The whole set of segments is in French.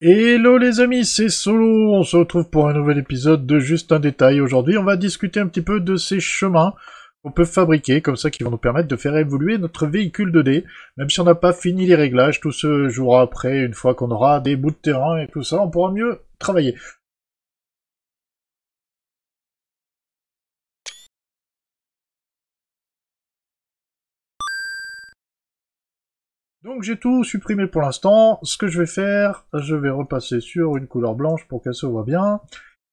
Hello les amis, c'est Solo, on se retrouve pour un nouvel épisode de Juste un détail. Aujourd'hui on va discuter un petit peu de ces chemins qu'on peut fabriquer, comme ça qui vont nous permettre de faire évoluer notre véhicule 2D, même si on n'a pas fini les réglages, tout se jouera après, une fois qu'on aura des bouts de terrain et tout ça, on pourra mieux travailler. Donc j'ai tout supprimé pour l'instant. Ce que je vais faire, je vais repasser sur une couleur blanche pour qu'elle se voit bien.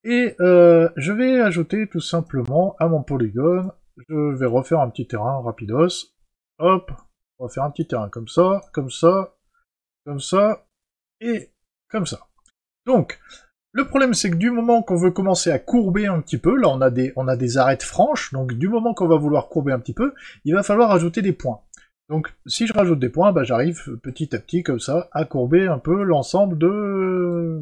Et euh, je vais ajouter tout simplement à mon polygone, je vais refaire un petit terrain rapidos. Hop, on va faire un petit terrain comme ça, comme ça, comme ça, et comme ça. Donc, le problème c'est que du moment qu'on veut commencer à courber un petit peu, là on a des, on a des arêtes franches, donc du moment qu'on va vouloir courber un petit peu, il va falloir ajouter des points. Donc si je rajoute des points, bah, j'arrive petit à petit comme ça à courber un peu l'ensemble de...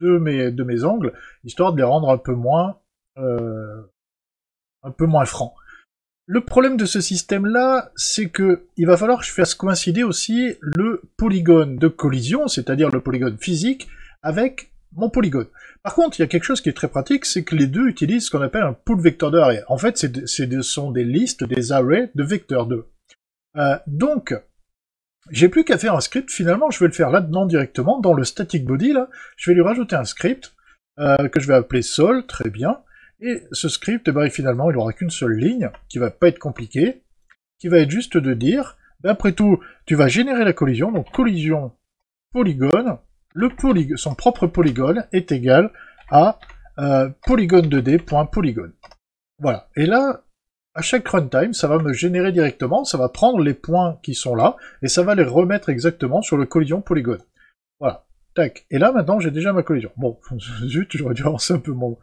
De, mes, de mes angles, histoire de les rendre un peu moins, euh, un peu moins francs. Le problème de ce système-là, c'est que il va falloir que je fasse coïncider aussi le polygone de collision, c'est-à-dire le polygone physique, avec mon polygone. Par contre, il y a quelque chose qui est très pratique, c'est que les deux utilisent ce qu'on appelle un pool vecteur de arrêt. En fait, c'est, ce sont des listes, des arrays de vecteurs 2. Euh, donc, j'ai plus qu'à faire un script, finalement, je vais le faire là-dedans directement, dans le static body, là, je vais lui rajouter un script, euh, que je vais appeler sol, très bien, et ce script, eh ben, finalement, il n'aura qu'une seule ligne, qui va pas être compliquée, qui va être juste de dire, bah, après tout, tu vas générer la collision, donc collision polygone, le poly son propre polygone est égal à euh, polygone 2D.polygone. Voilà, et là, à chaque runtime, ça va me générer directement, ça va prendre les points qui sont là, et ça va les remettre exactement sur le collision polygone. Voilà. Tac. Et là, maintenant, j'ai déjà ma collision. Bon, zut, j'aurais dû avancer un peu mon...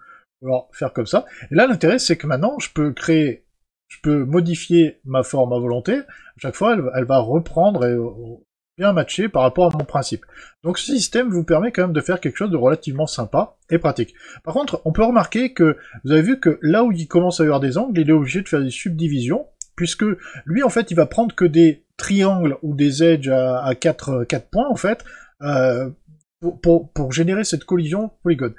faire comme ça. Et là, l'intérêt, c'est que maintenant, je peux créer, je peux modifier ma forme à volonté. À chaque fois, elle, elle va reprendre et bien matché par rapport à mon principe. Donc ce système vous permet quand même de faire quelque chose de relativement sympa et pratique. Par contre, on peut remarquer que vous avez vu que là où il commence à y avoir des angles, il est obligé de faire des subdivisions, puisque lui en fait il va prendre que des triangles ou des edges à, 4, points en fait, euh, pour, générer cette collision polygone.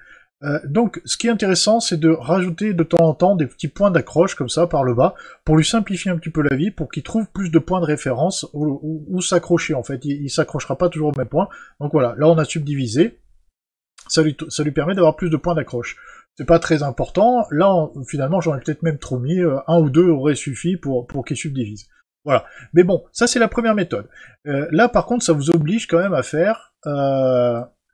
Euh, donc, ce qui est intéressant, c'est de rajouter de temps en temps des petits points d'accroche comme ça par le bas pour lui simplifier un petit peu la vie, pour qu'il trouve plus de points de référence où, s'accrocher en fait. Il, s'accrochera pas toujours au même point. Donc voilà, là on a subdivisé. Ça lui, ça lui permet d'avoir plus de points d'accroche. C'est pas très important. Là, finalement, j'aurais peut-être même trop mis. Euh, un ou deux aurait suffi pour, pour qu'il subdivise. Voilà. Mais bon, ça c'est la première méthode. Euh, là, par contre, ça vous oblige quand même à faire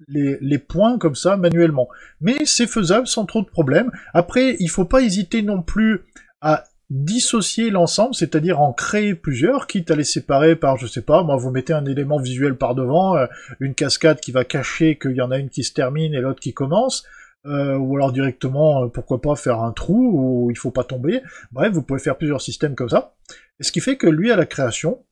les, points comme ça manuellement. Mais c'est faisable sans trop de problèmes. Après, il faut pas hésiter non plus à dissocier l'ensemble, c'est-à-dire en créer plusieurs, quitte à les séparer par, je sais pas, moi vous mettez un élément visuel par devant, euh, une cascade qui va cacher qu'il y en a une qui se termine et l'autre qui commence, euh, ou alors directement, euh, pourquoi pas faire un trou où il faut pas tomber. Bref, vous pouvez faire plusieurs systèmes comme ça. ce qui fait que lui, à la création,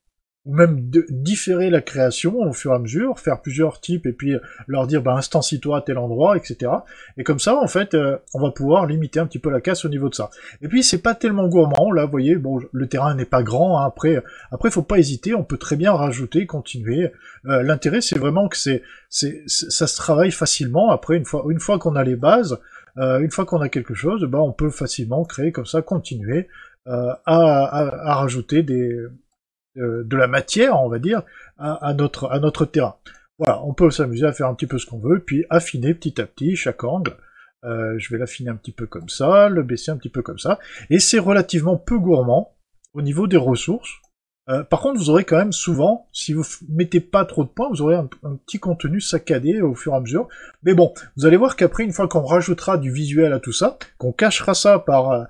ou même différer la création au fur et à mesure, faire plusieurs types et puis leur dire bah, instancie-toi à tel endroit, etc. Et comme ça, en fait, euh, on va pouvoir limiter un petit peu la casse au niveau de ça. Et puis c'est pas tellement gourmand, là, vous voyez, bon, le terrain n'est pas grand, hein, après, après, faut pas hésiter, on peut très bien rajouter, continuer. Euh, l'intérêt, c'est vraiment que c'est, ça se travaille facilement. Après, une fois, une fois qu'on a les bases, euh, une fois qu'on a quelque chose, bah, on peut facilement créer comme ça, continuer à, à rajouter des euh, de la matière, on va dire, à, notre, à notre terrain. Voilà, on peut s'amuser à faire un petit peu ce qu'on veut, puis affiner petit à petit chaque angle. Euh, je vais l'affiner un petit peu comme ça, le baisser un petit peu comme ça, et c'est relativement peu gourmand au niveau des ressources. Euh, par contre, vous aurez quand même souvent, si vous mettez pas trop de points, vous aurez un, petit contenu saccadé au fur et à mesure. Mais bon, vous allez voir qu'après, une fois qu'on rajoutera du visuel à tout ça, qu'on cachera ça par,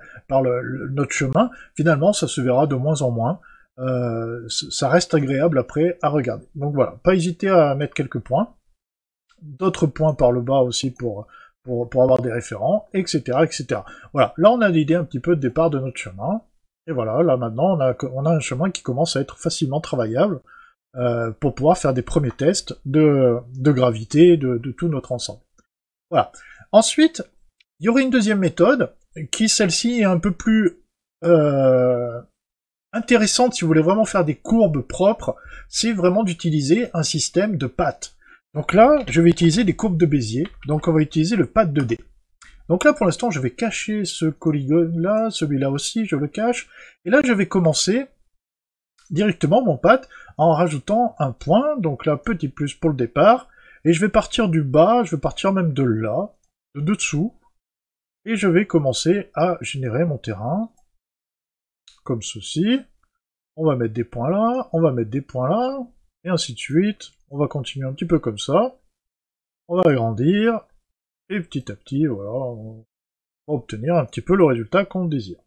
notre chemin, finalement, ça se verra de moins en moins. Euh, ça reste agréable après à regarder. Donc voilà, pas hésiter à mettre quelques points, d'autres points par le bas aussi pour, pour, pour, avoir des référents, etc., etc. Voilà, là on a l'idée un petit peu de départ de notre chemin, et voilà, là maintenant on a, on a un chemin qui commence à être facilement travaillable euh, pour pouvoir faire des premiers tests de, de gravité de, de tout notre ensemble. Voilà. Ensuite, il y aurait une deuxième méthode, qui celle-ci est un peu plus euh, intéressante si vous voulez vraiment faire des courbes propres, c'est vraiment d'utiliser un système de pattes. Donc là, je vais utiliser des courbes de Bézier, donc on va utiliser le pad 2D. Donc là, pour l'instant, je vais cacher ce polygone-là, celui-là aussi, je le cache. Et là, je vais commencer directement mon patte en rajoutant un point, donc là, petit plus pour le départ. Et je vais partir du bas, je vais partir même de là, de dessous. Et je vais commencer à générer mon terrain comme ceci. On va mettre des points là, on va mettre des points là, et ainsi de suite. On va continuer un petit peu comme ça. On va agrandir, et petit à petit, voilà, on va obtenir un petit peu le résultat qu'on désire.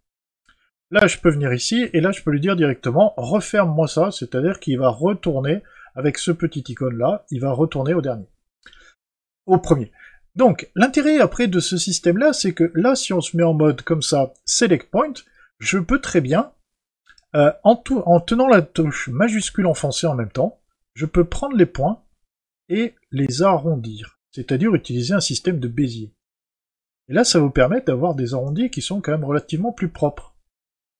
Là, je peux venir ici, et là, je peux lui dire directement, referme-moi ça, c'est-à-dire qu'il va retourner avec ce petit icône-là, il va retourner au dernier. Au premier. Donc, l'intérêt après de ce système-là, c'est que là, si on se met en mode comme ça, Select Point, je peux très bien, euh, en, tenant la touche majuscule enfoncée en même temps, je peux prendre les points et les arrondir, c'est-à-dire utiliser un système de Bézier. Et là, ça vous permet d'avoir des arrondis qui sont quand même relativement plus propres.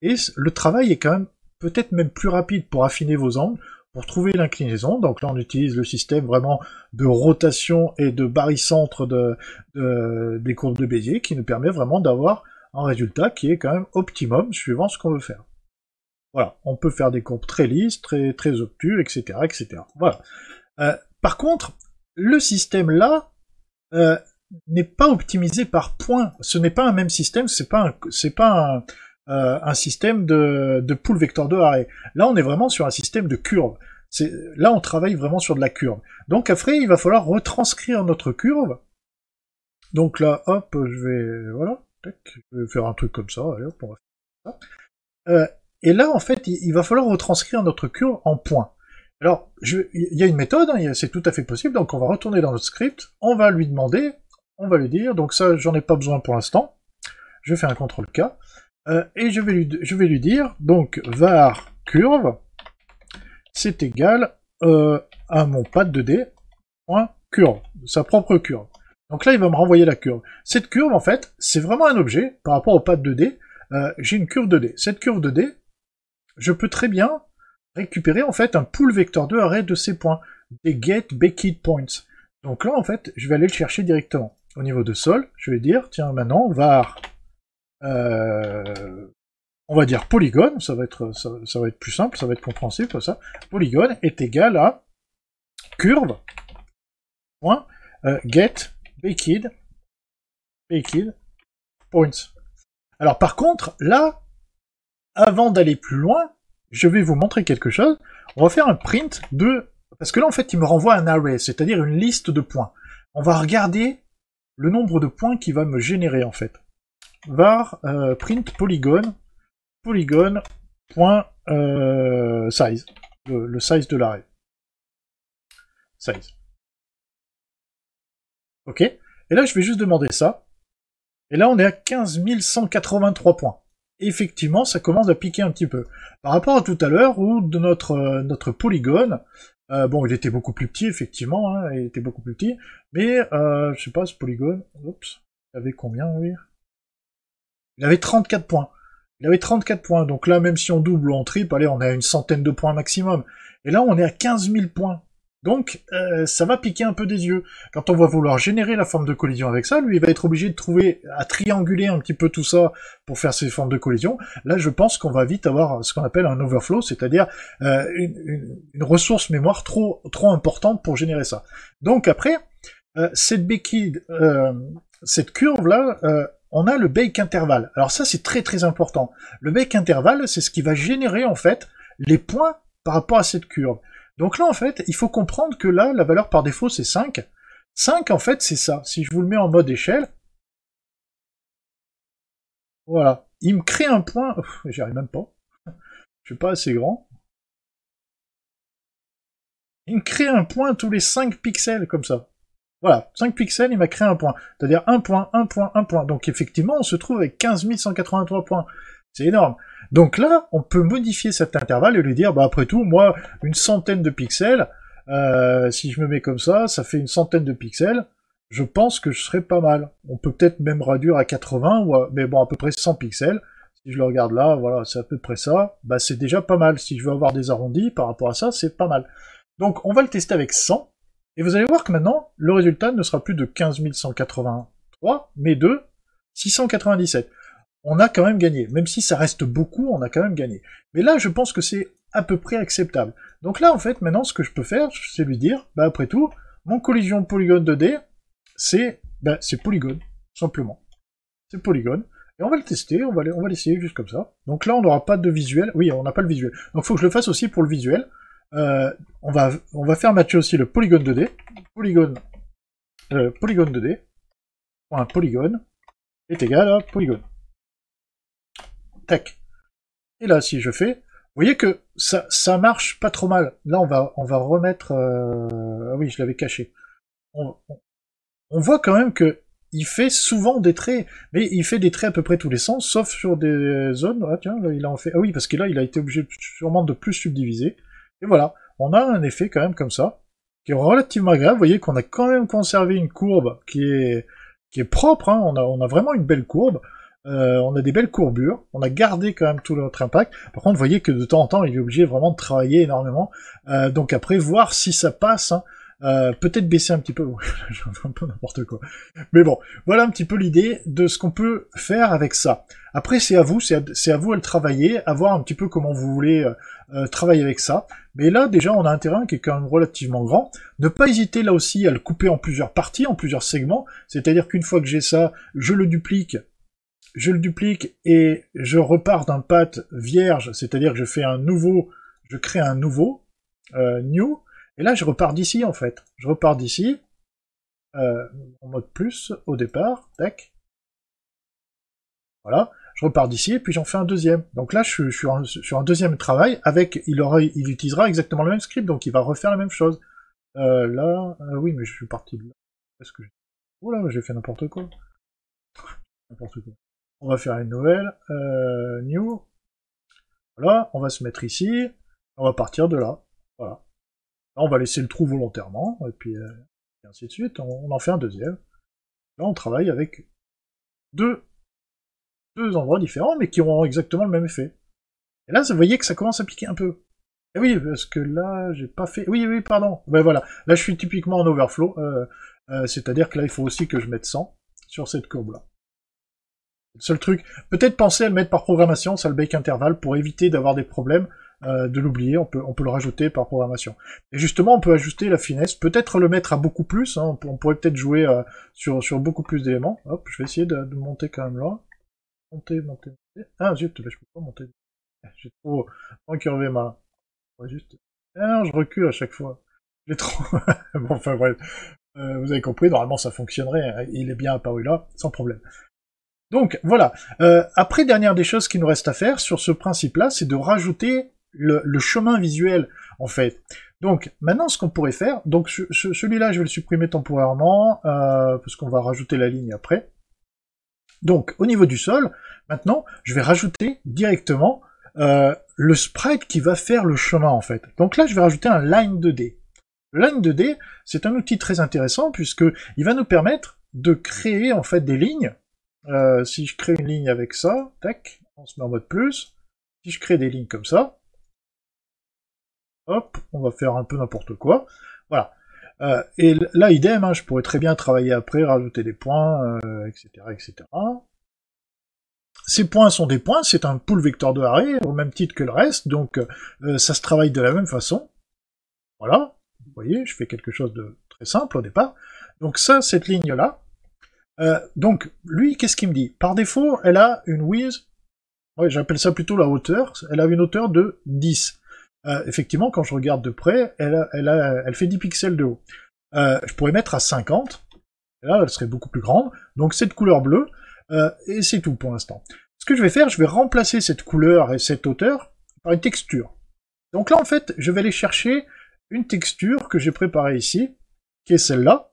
Et le travail est quand même peut-être même plus rapide pour affiner vos angles, pour trouver l'inclinaison. Donc là, on utilise le système vraiment de rotation et de barycentre de, des courbes de Bézier qui nous permet vraiment d'avoir un résultat qui est quand même optimum suivant ce qu'on veut faire. Voilà, on peut faire des courbes très lisses, très, très etc. etc. Voilà. Euh, par contre, le système là euh, n'est pas optimisé par points. Ce n'est pas un même système, c'est pas pas euh, un, système de, de pool vector de arrêt. Là, on est vraiment sur un système de curve. là, on travaille vraiment sur de la curve. Donc après, il va falloir retranscrire notre curve. Donc là, hop, je vais voilà je vais faire un truc comme ça, euh, et là, en fait, il, va falloir retranscrire notre curve en points. Alors, il y a une méthode, hein, c'est tout à fait possible, donc on va retourner dans notre script, on va lui demander, on va lui dire, donc ça, j'en ai pas besoin pour l'instant, je fais un CTRL-K, euh, et je vais, lui, je vais lui dire, donc, var curve, c'est égal euh, à mon pad 2D, sa propre curve. Donc là, il va me renvoyer la courbe. Cette courbe, en fait, c'est vraiment un objet par rapport au pad 2D. J'ai une courbe 2D. Cette courbe de d je peux très bien récupérer en fait un pool vector 2 array de ces points, des get baked points. Donc là, en fait, je vais aller le chercher directement. Au niveau de sol, je vais dire, tiens, maintenant, var, euh, on va dire polygone, ça va, être, ça, va être plus simple, ça va être compréhensible, ça. Polygone est égal à curve, point, euh, get Baked. Baked. Points. Alors par contre, là, avant d'aller plus loin, je vais vous montrer quelque chose. On va faire un print de... Parce que là, en fait, il me renvoie un array, c'est-à-dire une liste de points. On va regarder le nombre de points qu'il va me générer, en fait. Var euh, print polygon polygon point euh, size, le, le size de l'array. Size. Ok Et là, je vais juste demander ça. Et là, on est à 15 183 points. effectivement, ça commence à piquer un petit peu. Par rapport à tout à l'heure, où de notre, euh, notre polygone, euh, bon, il était beaucoup plus petit, effectivement, hein, il était beaucoup plus petit, mais euh, je sais pas, ce polygone, oups, il avait combien, oui Il avait 34 points. Il avait 34 points, donc là, même si on double ou on triple, allez, on est à une centaine de points maximum. Et là, on est à 15 000 points. Donc, euh, ça va piquer un peu des yeux. Quand on va vouloir générer la forme de collision avec ça, lui, il va être obligé de trouver, à trianguler un petit peu tout ça pour faire ces formes de collision. Là, je pense qu'on va vite avoir ce qu'on appelle un overflow, c'est-à-dire euh, une, ressource mémoire trop, trop importante pour générer ça. Donc après, euh, cette béquille, cette curve-là, on a le bake intervalle. Alors ça, c'est très très important. Le bake intervalle, c'est ce qui va générer en fait les points par rapport à cette curve. Donc là, en fait, il faut comprendre que là, la valeur par défaut, c'est 5. 5, en fait, c'est ça. Si je vous le mets en mode échelle, voilà. Il me crée un point. J'y arrive même pas. Je suis pas assez grand. Il me crée un point tous les 5 pixels, comme ça. Voilà, 5 pixels, il m'a créé un point. C'est-à-dire un point, un point, un point. Donc effectivement, on se trouve avec 15 183 points. C'est énorme. Donc là, on peut modifier cet intervalle et lui dire, bah après tout, moi, une centaine de pixels, euh, si je me mets comme ça, ça fait une centaine de pixels, je pense que je serais pas mal. On peut peut-être même réduire à 80, ou mais bon, à peu près 100 pixels. Si je le regarde là, voilà, c'est à peu près ça. Bah c'est déjà pas mal. Si je veux avoir des arrondis par rapport à ça, c'est pas mal. Donc on va le tester avec 100, et vous allez voir que maintenant, le résultat ne sera plus de 15183, mais de 697 on a quand même gagné. Même si ça reste beaucoup, on a quand même gagné. Mais là, je pense que c'est à peu près acceptable. Donc là, en fait, maintenant, ce que je peux faire, c'est lui dire, bah après tout, mon collision polygone 2D, c'est bah, c'est polygone, simplement. C'est polygone. Et on va le tester, on va, l'essayer juste comme ça. Donc là, on n'aura pas de visuel. Oui, on n'a pas le visuel. Donc il faut que je le fasse aussi pour le visuel. Euh, on, va, on va faire matcher aussi le polygone 2D. Polygone, euh, polygone 2D. un polygone est égal à polygone. Et là, si je fais, vous voyez que ça, marche pas trop mal. Là, on va, on va remettre. Euh, ah oui, je l'avais caché. On, voit quand même que il fait souvent des traits, mais il fait des traits à peu près tous les sens, sauf sur des zones. Ah tiens, là, il en fait. Ah oui, parce que là, il a été obligé sûrement de plus subdiviser. Et voilà, on a un effet quand même comme ça, qui est relativement agréable. Vous voyez qu'on a quand même conservé une courbe qui est qui est propre. Hein. On on a vraiment une belle courbe. Euh, on a des belles courbures, on a gardé quand même tout notre impact. Par contre, vous voyez que de temps en temps, il est obligé vraiment de travailler énormément. Euh, donc après, voir si ça passe. Hein. Euh, peut-être baisser un petit peu, un peu n'importe quoi. Mais bon, voilà un petit peu l'idée de ce qu'on peut faire avec ça. Après, c'est à vous, c'est à, vous à le travailler, à voir un petit peu comment vous voulez travailler avec ça. Mais là, déjà, on a un terrain qui est quand même relativement grand. Ne pas hésiter là aussi à le couper en plusieurs parties, en plusieurs segments. C'est-à-dire qu'une fois que j'ai ça, je le duplique je le duplique et je repars d'un path vierge, c'est-à-dire que je fais un nouveau, je crée un nouveau, euh, new, et là je repars d'ici en fait. Je repars d'ici, euh, en mode plus au départ, tac. Voilà, je repars d'ici et puis j'en fais un deuxième. Donc là je suis sur, un, deuxième travail avec, il, aura, il utilisera exactement le même script, donc il va refaire la même chose. Euh, là, oui mais je suis parti de là. Parce que... Oh là, j'ai fait n'importe quoi. N'importe quoi on va faire une nouvelle, euh, new, voilà, on va se mettre ici, on va partir de là, voilà. Là, on va laisser le trou volontairement, et puis et euh, ainsi de suite, on, en fait un deuxième. Là, on travaille avec deux, deux endroits différents, mais qui auront exactement le même effet. Et là, vous voyez que ça commence à piquer un peu. Et eh oui, parce que là, j'ai pas fait... Oui, oui, pardon. Ben voilà, là, je suis typiquement en overflow, euh, c'est-à-dire que là, il faut aussi que je mette 100 sur cette courbe-là. Seul truc, peut-être penser à le mettre par programmation, ça le bake intervalle, pour éviter d'avoir des problèmes, euh, de l'oublier, on peut, on peut le rajouter par programmation. Et justement, on peut ajuster la finesse, peut-être le mettre à beaucoup plus, hein, on, pourrait peut-être jouer euh, sur, sur beaucoup plus d'éléments. Hop, je vais essayer de, monter quand même là. Monter, monter, monter. Ah zut, là je peux pas monter. J'ai trop ma... juste... Ah, je recule à chaque fois. J'ai trop... enfin bref. Euh, vous avez compris, normalement ça fonctionnerait, hein. il est bien apparu là, sans problème. Donc voilà. Euh, après, dernière des choses qu'il nous reste à faire sur ce principe-là, c'est de rajouter le, chemin visuel, en fait. Donc maintenant, ce qu'on pourrait faire, donc celui-là, je vais le supprimer temporairement euh, parce qu'on va rajouter la ligne après. Donc au niveau du sol, maintenant, je vais rajouter directement euh, le sprite qui va faire le chemin, en fait. Donc là, je vais rajouter un line 2D. line 2D, c'est un outil très intéressant puisque il va nous permettre de créer en fait des lignes euh, si je crée une ligne avec ça, tac, on se met en mode plus. Si je crée des lignes comme ça, hop, on va faire un peu n'importe quoi. Voilà. Euh, et là, idem, hein, je pourrais très bien travailler après, rajouter des points, etc., euh, etc. Ces points sont des points, c'est un pool vecteur de array, au même titre que le reste, donc ça se travaille de la même façon. Voilà, vous voyez, je fais quelque chose de très simple au départ. Donc ça, cette ligne-là, euh, donc, lui, qu'est-ce qu'il me dit Par défaut, elle a une width, ouais, j'appelle ça plutôt la hauteur, elle a une hauteur de 10. Euh, effectivement, quand je regarde de près, elle, elle, fait 10 pixels de haut. Euh, je pourrais mettre à 50, là, elle serait beaucoup plus grande, donc cette couleur bleue, et c'est tout pour l'instant. Ce que je vais faire, je vais remplacer cette couleur et cette hauteur par une texture. Donc là, en fait, je vais aller chercher une texture que j'ai préparée ici, qui est celle-là,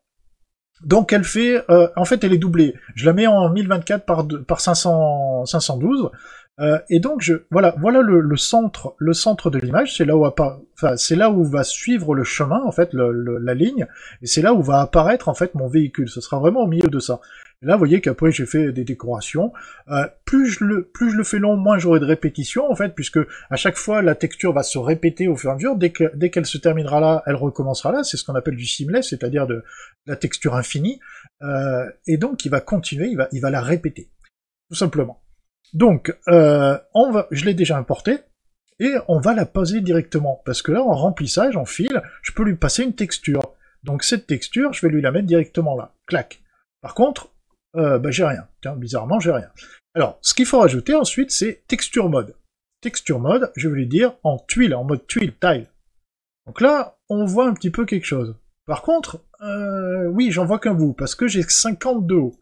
donc elle fait, euh, en fait elle est doublée. Je la mets en 1024 par, 500, 512. Euh, et donc je voilà voilà le, centre le centre de l'image c'est là où enfin, c'est là où va suivre le chemin en fait la ligne et c'est là où va apparaître en fait mon véhicule ce sera vraiment au milieu de ça et là vous voyez qu'après j'ai fait des décorations euh, plus je le plus je le fais long moins j'aurai de répétition en fait puisque à chaque fois la texture va se répéter au fur et à mesure dès dès qu'elle se terminera là elle recommencera là c'est ce qu'on appelle du seamless c'est-à-dire de, la texture infinie euh, et donc il va continuer il va il va la répéter tout simplement donc, euh, je l'ai déjà importé, et on va la poser directement, parce que là, en remplissage, en fil, je peux lui passer une texture. Donc cette texture, je vais lui la mettre directement là, clac. Par contre, euh, bah, j'ai rien. Tiens, bizarrement, j'ai rien. Alors, ce qu'il faut rajouter ensuite, c'est texture mode. Texture mode, je vais lui dire en tuile, en mode tuile, tile. Donc là, on voit un petit peu quelque chose. Par contre, euh, oui, j'en vois qu'un bout, parce que j'ai 52 hauts.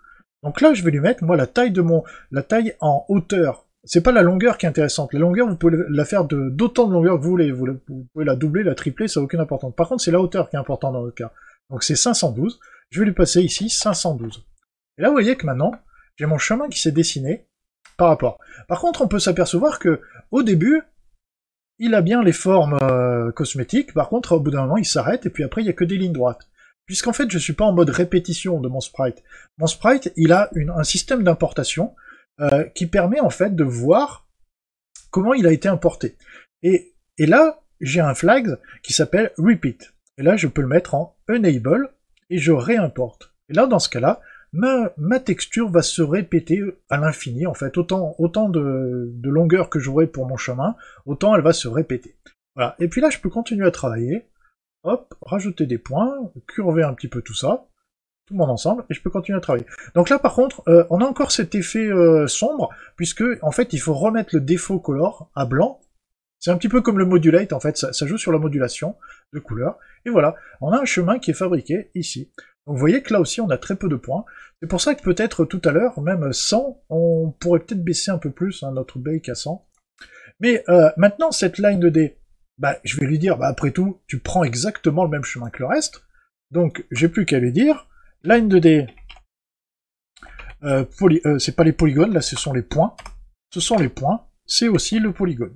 Donc là, je vais lui mettre, moi, la taille de mon, la taille en hauteur. C'est pas la longueur qui est intéressante. La longueur, vous pouvez la faire de, d'autant de longueur que vous voulez. Vous, pouvez la doubler, la tripler, ça n'a aucune importance. Par contre, c'est la hauteur qui est importante dans notre cas. Donc c'est 512. Je vais lui passer ici 512. Et là, vous voyez que maintenant, j'ai mon chemin qui s'est dessiné par rapport. Par contre, on peut s'apercevoir que, au début, il a bien les formes euh, cosmétiques. Par contre, au bout d'un moment, il s'arrête et puis après, il n'y a que des lignes droites puisqu'en fait je suis pas en mode répétition de mon sprite. Mon sprite, il a un système d'importation euh, qui permet en fait de voir comment il a été importé. Et, là, j'ai un flag qui s'appelle repeat. Et là, je peux le mettre en enable et je réimporte. Et là, dans ce cas-là, ma, texture va se répéter à l'infini, en fait. Autant, de, de longueur que j'aurai pour mon chemin, autant elle va se répéter. Voilà. Et puis là, je peux continuer à travailler hop, rajouter des points, curver un petit peu tout ça, tout mon ensemble, et je peux continuer à travailler. Donc là, par contre, euh, on a encore cet effet euh, sombre, puisque, en fait, il faut remettre le défaut color à blanc. C'est un petit peu comme le modulate, en fait, ça, joue sur la modulation de couleur. Et voilà, on a un chemin qui est fabriqué ici. Donc vous voyez que là aussi, on a très peu de points. C'est pour ça que peut-être tout à l'heure, même 100, on pourrait peut-être baisser un peu plus hein, notre bake à 100. Mais euh, maintenant, cette line de d bah, je vais lui dire, bah, après tout, tu prends exactement le même chemin que le reste. Donc, j'ai plus qu'à lui dire, line 2D, euh, euh, c'est pas les polygones, là, ce sont les points. Ce sont les points, c'est aussi le polygone.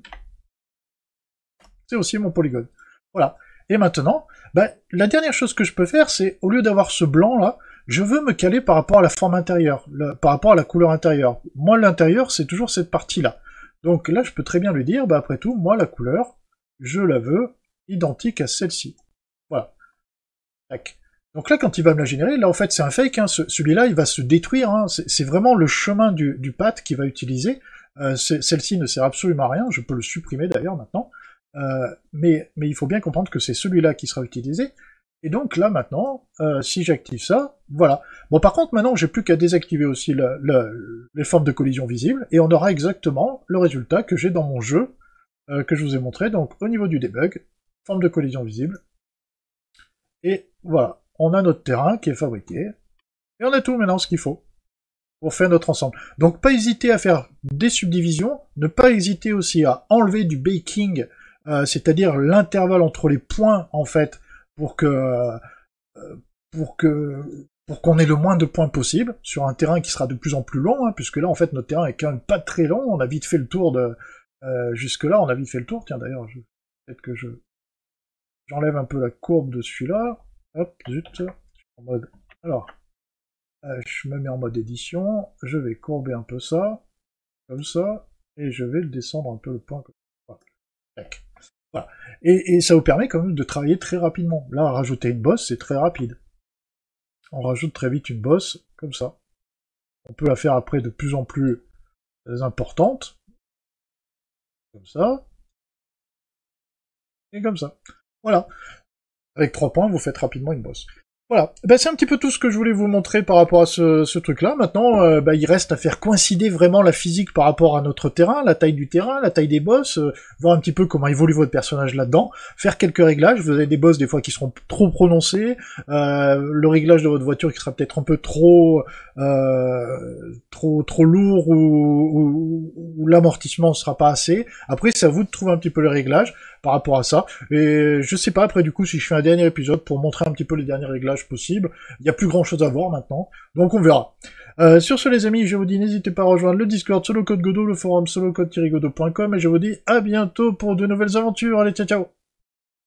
C'est aussi mon polygone. Voilà. Et maintenant, bah, la dernière chose que je peux faire, c'est, au lieu d'avoir ce blanc, là, je veux me caler par rapport à la forme intérieure, par rapport à la couleur intérieure. Moi, l'intérieur, c'est toujours cette partie-là. Donc là, je peux très bien lui dire, bah, après tout, moi, la couleur, je la veux identique à celle-ci. Voilà. Donc là, quand il va me la générer, là, en fait, c'est un fake. Hein. Celui-là, il va se détruire. Hein. C'est vraiment le chemin du, du path qu'il va utiliser. Euh, celle-ci ne sert absolument à rien. Je peux le supprimer, d'ailleurs, maintenant. Euh, mais, il faut bien comprendre que c'est celui-là qui sera utilisé. Et donc là, maintenant, euh, si j'active ça, voilà. Bon, par contre, maintenant, j'ai plus qu'à désactiver aussi les formes de collision visibles, et on aura exactement le résultat que j'ai dans mon jeu euh, que je vous ai montré. Donc au niveau du debug, forme de collision visible. Et voilà, on a notre terrain qui est fabriqué. Et on a tout maintenant ce qu'il faut pour faire notre ensemble. Donc pas hésiter à faire des subdivisions, ne pas hésiter aussi à enlever du baking, euh, c'est-à-dire l'intervalle entre les points en fait, pour que euh, pour que pour qu'on ait le moins de points possible sur un terrain qui sera de plus en plus long, hein, puisque là en fait notre terrain est quand même pas très long, on a vite fait le tour de, euh, jusque-là, on a vite fait le tour. Tiens, d'ailleurs, peut-être que je j'enlève un peu la courbe de celui-là. Hop, zut, en mode... Alors, euh, je me mets en mode édition. Je vais courber un peu ça, comme ça, et je vais le descendre un peu le point. Et, et ça vous permet quand même de travailler très rapidement. Là, rajouter une bosse, c'est très rapide. On rajoute très vite une bosse, comme ça. On peut la faire après de plus en plus importante, comme ça, et comme ça. Voilà. Avec trois points, vous faites rapidement une bosse. Voilà, eh ben, c'est un petit peu tout ce que je voulais vous montrer par rapport à ce, truc-là. Maintenant, euh, bah, il reste à faire coïncider vraiment la physique par rapport à notre terrain, la taille du terrain, la taille des boss, euh, voir un petit peu comment évolue votre personnage là-dedans, faire quelques réglages. Vous avez des boss des fois qui seront trop prononcés, euh, le réglage de votre voiture qui sera peut-être un peu trop trop trop lourd ou, ou l'amortissement ne sera pas assez. Après, c'est à vous de trouver un petit peu le réglage par rapport à ça. Et je sais pas après du coup si je fais un dernier épisode pour montrer un petit peu les derniers réglages possibles. Il n'y a plus grand chose à voir maintenant, donc on verra. Euh, sur ce les amis, je vous dis n'hésitez pas à rejoindre le Discord solo code Godot, le forum solo code godocom et je vous dis à bientôt pour de nouvelles aventures. Allez, ciao ciao